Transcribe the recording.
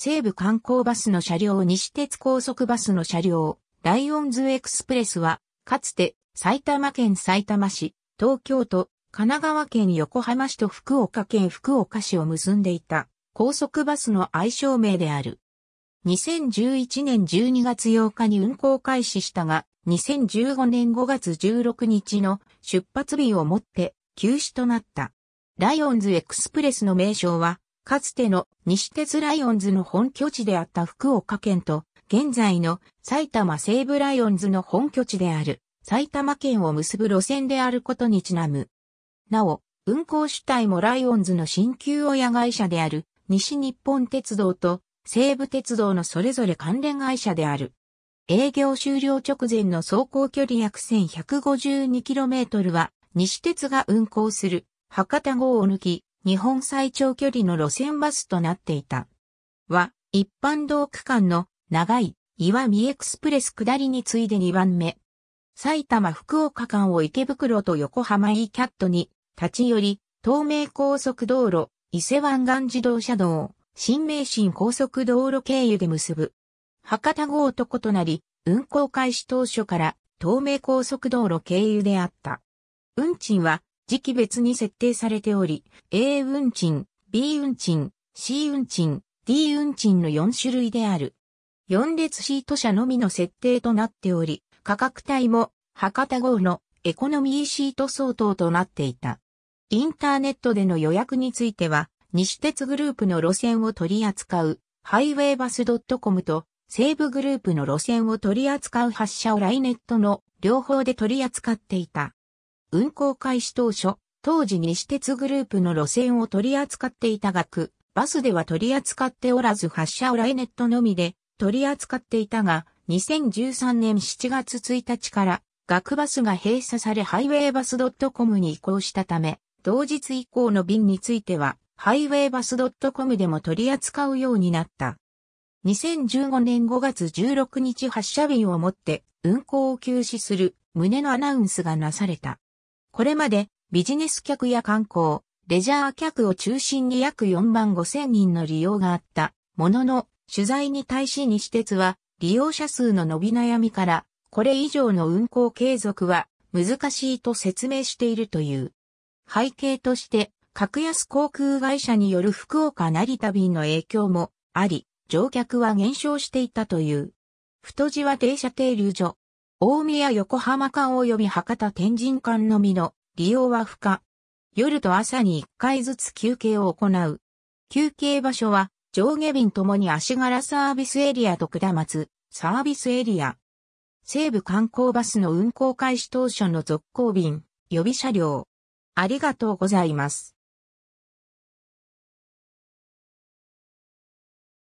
西部観光バスの車両西鉄高速バスの車両、ライオンズエクスプレスは、かつて埼玉県埼玉市、東京都、神奈川県横浜市と福岡県福岡市を結んでいた高速バスの愛称名である。2011年12月8日に運行開始したが、2015年5月16日の出発日をもって休止となった。ライオンズエクスプレスの名称はかつての西鉄ライオンズの本拠地であった福岡県と、現在の埼玉西部ライオンズの本拠地である埼玉県を結ぶ路線であることにちなむ。なお、運行主体もライオンズの新旧親会社である西日本鉄道と西武鉄道のそれぞれ関連会社である。営業終了直前の走行距離約 1152km は西鉄が運行する博多号を抜き日本最長距離の路線バスとなっていた。は、一般道区間の長い岩見エクスプレス下りに次いで2番目。埼玉福岡間を池袋と横浜 E キャットに立ち寄り、東名高速道路、伊勢湾岸自動車道、新名神高速道路経由で結ぶ。博多号と異なり、運行開始当初から東名高速道路経由であった。運賃は時期別に設定されており、A 運賃、B 運賃、C 運賃、D 運賃の4種類である。4列シート車のみの設定となっており、価格帯も博多号のエコノミーシート相当となっていた。インターネットでの予約については、西鉄グループの路線を取り扱うハイウェイバス .com と西武グループの路線を取り扱う発車をライネットの両方で取り扱っていた。運行開始当初、当時西鉄グループの路線を取り扱っていた額、バスでは取り扱っておらず発車をライネットのみで取り扱っていたが、2013年7月1日から、学バスが閉鎖されハイウェイバス .com に移行したため、同日以降の便については、ハイウェイバス .com でも取り扱うようになった。2015年5月16日発車便をもって運行を休止する胸のアナウンスがなされた。これまでビジネス客や観光、レジャー客を中心に約4万5千人の利用があったものの、取材に対し西鉄は利用者数の伸び悩みから、これ以上の運行継続は難しいと説明しているという。背景として、格安航空会社による福岡成田便の影響もあり、乗客は減少していたという。太字は停車停留所、大宮横浜間及び博多天神間のみの利用は不可。夜と朝に1回ずつ休憩を行う。休憩場所は上下便ともに足柄サービスエリアと下松サービスエリア。西部観光バスの運行開始当初の続行便、予備車両。ありがとうございます。